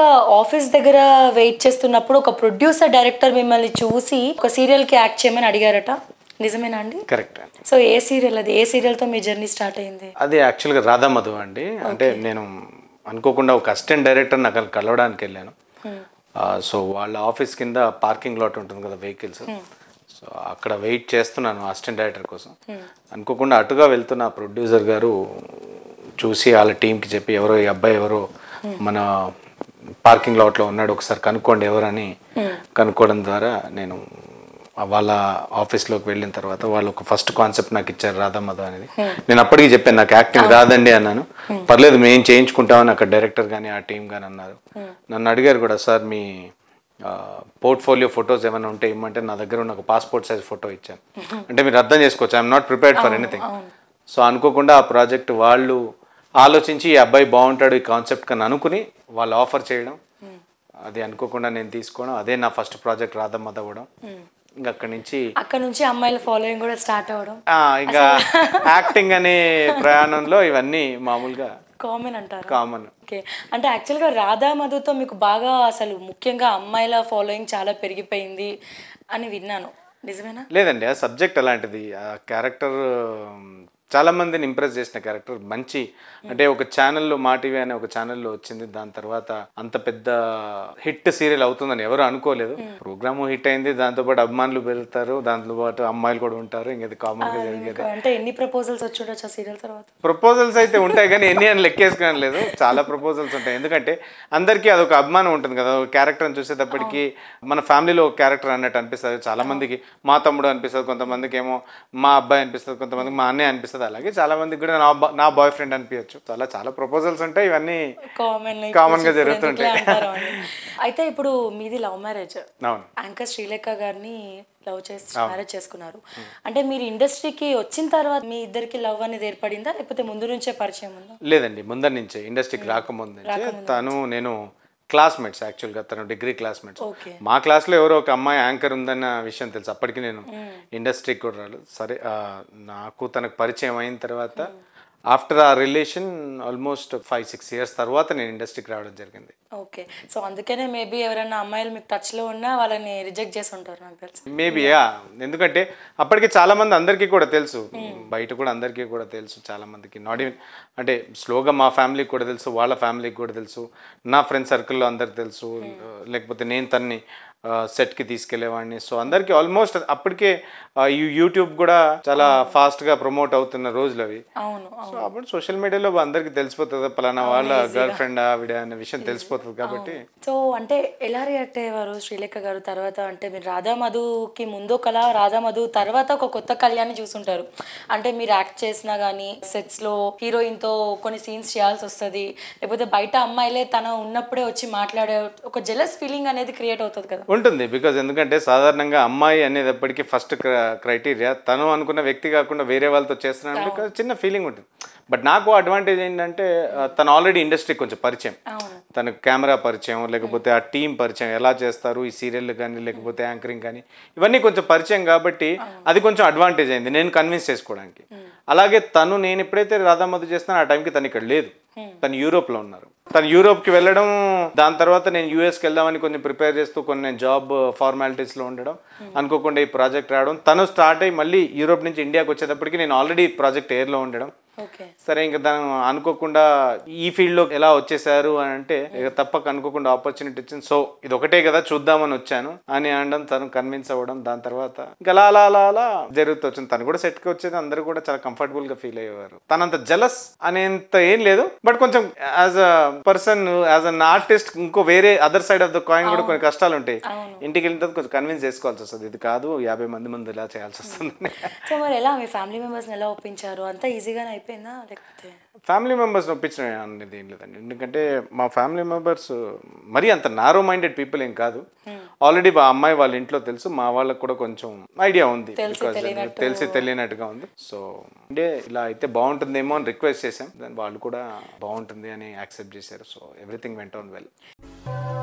ఒక ఆఫీస్ దగ్గర వెయిట్ చేస్తున్నప్పుడు ఒక ప్రొడ్యూసర్ డైరెక్టర్ మిమ్మల్ని చూసి ఒక సీరియల్ కి యాక్ట్ చేయమని అడిగారట నిజమేనా అండి కరెక్ట్ సో ఏ సీరియల్ అది ఏ సీరియల్ తో మీ జర్నీ స్టార్ట్ అయింది అది యాక్చువల్గా రాధా మధు అండి అంటే నేను అనుకోకుండా ఒక అసిస్టెంట్ డైరెక్టర్ నాకు కలవడానికి వెళ్ళాను సో hmm. వాళ్ళ ఆఫీస్ కింద పార్కింగ్ లాట్ ఉంటుంది కదా వెహికల్స్ సో hmm. అక్కడ వెయిట్ చేస్తున్నాను అసిస్టెంట్ డైరెక్టర్ కోసం hmm. అనుకోకుండా అటుగా వెళ్తున్న ప్రొడ్యూసర్ గారు చూసి వాళ్ళ టీంకి చెప్పి ఎవరో ఈ అబ్బాయి ఎవరో మన పార్కింగ్ లాట్లో ఉన్నాడు ఒకసారి కనుక్కోండి ఎవరని కనుక్కోవడం ద్వారా నేను వాళ్ళ ఆఫీస్లోకి వెళ్ళిన తర్వాత వాళ్ళు ఒక ఫస్ట్ కాన్సెప్ట్ నాకు ఇచ్చారు రాధమ్మధు అనేది నేను అప్పటికి చెప్పాను నాకు యాక్టింగ్ రాదండి అన్నాను పర్లేదు మేము చేయించుకుంటామని అక్కడ డైరెక్టర్ కానీ ఆ టీం కానీ అన్నారు నన్ను అడిగారు కూడా సార్ మీ పోర్ట్ఫోలియో ఫొటోస్ ఏమైనా ఉంటే ఇమ్మంటే నా దగ్గర ఉన్న ఒక పాస్పోర్ట్ సైజ్ ఫోటో ఇచ్చాను అంటే మీరు అర్థం చేసుకోవచ్చు I'm not prepared for anything so అనుకోకుండా ఆ ప్రాజెక్ట్ వాళ్ళు ఆలోచించి ఈ అబ్బాయి బాగుంటాడు ఈ కాన్సెప్ట్ కానీ అనుకుని వాళ్ళు ఆఫర్ చేయడం అది అనుకోకుండా నేను తీసుకోవడం అదే నా ఫస్ట్ ప్రాజెక్ట్ రాధమ్మ అవ్వడం ఇంకా అక్కడి నుంచి అక్కడ నుంచి అమ్మాయిల ఫాలోయింగ్ కూడా స్టార్ట్ అవ్వడం ఇంకా యాక్టింగ్ అనే ప్రయాణంలో ఇవన్నీ మామూలుగా కామన్ అంటారు కామన్ ఓకే అంటే యాక్చువల్గా రాధా మధుతో మీకు బాగా అసలు ముఖ్యంగా అమ్మాయిల ఫాలోయింగ్ చాలా పెరిగిపోయింది అని విన్నాను నిజమేనా లేదండి ఆ సబ్జెక్ట్ అలాంటిది ఆ క్యారెక్టర్ చాలామందిని ఇంప్రెస్ చేసిన క్యారెక్టర్ మంచి అంటే ఒక ఛానల్లో మాటివి అనే ఒక ఛానల్లో వచ్చింది దాని తర్వాత అంత పెద్ద హిట్ సీరియల్ అవుతుందని ఎవరు అనుకోలేదు hmm. ప్రోగ్రామ్ హిట్ అయింది దాంతోపాటు అభిమానులు పెరుగుతారు దాంతో పాటు అమ్మాయిలు కూడా ఉంటారు ఇంకా కామన్ గా ప్రపోజల్స్ ప్రపోజల్స్ అయితే ఉంటాయి కానీ ఎన్ని అని లెక్కేసుకోవడం లేదు చాలా ప్రపోజల్స్ ఉంటాయి ఎందుకంటే అందరికీ అదొక అభిమానం ఉంటుంది కదా ఒక క్యారెక్టర్ని చూసేటప్పటికి మన ఫ్యామిలీలో ఒక క్యారెక్టర్ అన్నట్టు అనిపిస్తుంది చాలా మందికి మా తమ్ముడు అనిపిస్తుంది కొంతమందికి ఏమో మా అబ్బాయి అనిపిస్తుంది కొంతమందికి మా అన్నయ్య అనిపిస్తుంది అనిపిస్తుంది అలాగే చాలా మందికి కూడా నా నా బాయ్ ఫ్రెండ్ అనిపించచ్చు అలా చాలా ప్రపోజల్స్ ఉంటాయి ఇవన్నీ కామన్ కామన్ గా జరుగుతుంటాయి అయితే ఇప్పుడు మీది లవ్ మ్యారేజ్ అవును యాంకర్ శ్రీలేఖ గారిని లవ్ చేసి మ్యారేజ్ చేసుకున్నారు అంటే మీరు ఇండస్ట్రీకి వచ్చిన తర్వాత మీ ఇద్దరికి లవ్ అనేది ఏర్పడిందా లేకపోతే ముందు నుంచే పరిచయం ఉందా లేదండి ముందర నుంచే ఇండస్ట్రీకి రాకముందు తను నేను క్లాస్మేట్స్ యాక్చువల్గా తను డిగ్రీ క్లాస్మేట్స్ మా క్లాస్లో ఎవరో ఒక అమ్మాయి యాంకర్ ఉందన్న విషయం తెలుసు అప్పటికి నేను ఇండస్ట్రీకి hmm. కూడా రాలేదు సరే నాకు తనకు పరిచయం అయిన తర్వాత hmm. ఆఫ్టర్ ఆ relation almost five six years తర్వాత నేను ఇండస్ట్రీకి రావడం జరిగింది ఓకే సో అందుకనే మేబీ ఎవరైనా అమ్మాయిలు మీకు టచ్లో ఉన్నా వాళ్ళని రిజెక్ట్ చేసి ఉంటారు నాకు తెలుసు మేబీ ఎందుకంటే అప్పటికి చాలామంది అందరికీ కూడా తెలుసు బయట కూడా అందరికీ కూడా తెలుసు చాలామందికి నాట్ ఈవెన్ అంటే స్లోగా మా ఫ్యామిలీకి కూడా తెలుసు వాళ్ళ ఫ్యామిలీకి కూడా తెలుసు నా ఫ్రెండ్ సర్కిల్లో అందరికి తెలుసు లేకపోతే నేను తన్ని సెట్కి తీసుకెళ్లేవాడిని సో అందరికీ ఆల్మోస్ట్ అప్పటికే యూట్యూబ్ కూడా చాలా ఫాస్ట్ గా ప్రమోట్ అవుతున్న రోజులు అవి సో అప్పుడు సోషల్ మీడియాలో అందరికీ తెలిసిపోతుంది పలానా వాళ్ళ గర్ల్ ఫ్రెండ్ ఆవిడ అనే విషయం తెలిసిపోతుంది కాబట్టి సో అంటే ఎలా రియాక్ట్ అయ్యేవారు శ్రీలేఖ గారు తర్వాత అంటే మీరు మధుకి ముందు ఒకలా రాధామధు తర్వాత ఒక కొత్త కళ్యాణ్ చూసుంటారు అంటే మీరు యాక్ట్ చేసినా కానీ సెట్స్లో తో కొన్ని సీన్స్ చేయాల్సి వస్తుంది లేకపోతే బయట అమ్మాయిలే తన ఉన్నప్పుడే వచ్చి మాట్లాడే ఒక జెలస్ ఫీలింగ్ అనేది క్రియేట్ అవుతుంది కదా ఉంటుంది బికాజ్ ఎందుకంటే సాధారణంగా అమ్మాయి అనేటప్పటికీ ఫస్ట్ క్రైటీరియా తను అనుకున్న వ్యక్తి కాకుండా వేరే వాళ్ళతో చేస్తున్నాను చిన్న ఫీలింగ్ ఉంటుంది బట్ నాకు అడ్వాంటేజ్ ఏంటంటే తను ఆల్రెడీ ఇండస్ట్రీకి కొంచెం పరిచయం తన కెమెరా పరిచయం లేకపోతే ఆ టీం పరిచయం ఎలా చేస్తారు ఈ సీరియల్ కానీ లేకపోతే యాంకరింగ్ కానీ ఇవన్నీ కొంచెం పరిచయం కాబట్టి అది కొంచెం అడ్వాంటేజ్ అయింది నేను కన్విన్స్ చేసుకోవడానికి అలాగే తను నేను ఎప్పుడైతే రాధామధు చేస్తానో ఆ టైంకి తను ఇక్కడ లేదు Hmm. తను యూరోప్లో ఉన్నారు తను యూరోప్కి వెళ్ళడం దాని తర్వాత నేను యూఎస్కి వెళ్దామని కొన్ని ప్రిపేర్ చేస్తూ కొన్ని జాబ్ ఫార్మాలిటీస్లో ఉండడం hmm. అనుకోకుండా ఈ ప్రాజెక్ట్ రావడం తను స్టార్ట్ అయ్యి మళ్ళీ యూరోప్ నుంచి ఇండియాకి వచ్చేటప్పటికి నేను ఆల్రెడీ ప్రాజెక్ట్ ఎయిర్లో ఉండడం సరే ఇంకా దాని అనుకోకుండా ఈ ఫీల్డ్లో ఎలా వచ్చేసారు అని అంటే తప్పక అనుకోకుండా ఆపర్చునిటీ వచ్చింది సో ఇది ఒకటే కదా చూద్దామని వచ్చాను అని అనడం తను కన్విన్స్ అవ్వడం దాని తర్వాత ఇంకా అలా అలా అలా జరుగుతూ వచ్చింది తను కూడా కి వచ్చేది అందరూ కూడా చాలా కంఫర్టబుల్ గా ఫీల్ అయ్యేవారు తనంత జలస్ అనేంత ఏం లేదు బట్ కొంచెం as a person as an artist ఇంకో వేరే other side of the coin కూడా కొన్ని కష్టాలు ఉంటాయి ఇంటికి వెళ్ళిన తర్వాత కొంచెం కన్విన్స్ చేసుకోవాల్సి వస్తుంది ఇది కాదు యాభై మంది ముందు ఇలా చేయాల్సి వస్తుంది సో మరి ఎలా మీ ఫ్యామిలీ ఎలా ఒప్పించారు అంతా అయిపోయిందా లేకపోతే ఫ్యామిలీ మెంబర్స్ ఒప్పించిన అనేది ఏం లేదండి ఎందుకంటే మా ఫ్యామిలీ మెంబర్స్ మరీ అంత నారో మైండెడ్ పీపుల్ ఏం కాదు ఆల్రెడీ hmm. మా అమ్మాయి వాళ్ళ ఇంట్లో తెలుసు మా వాళ్ళకి కూడా కొంచెం ఐడియా ఉంది బికాజ్ తెలిసి తెలియనట్టుగా ఉంది సో అంటే ఇలా అయితే బాగుంటుందేమో అని రిక్వెస్ట్ చేశాం దాని వాళ్ళు కూడా బాగుంటుంది అని యాక్సెప్ట్ చేశారు so everything went on well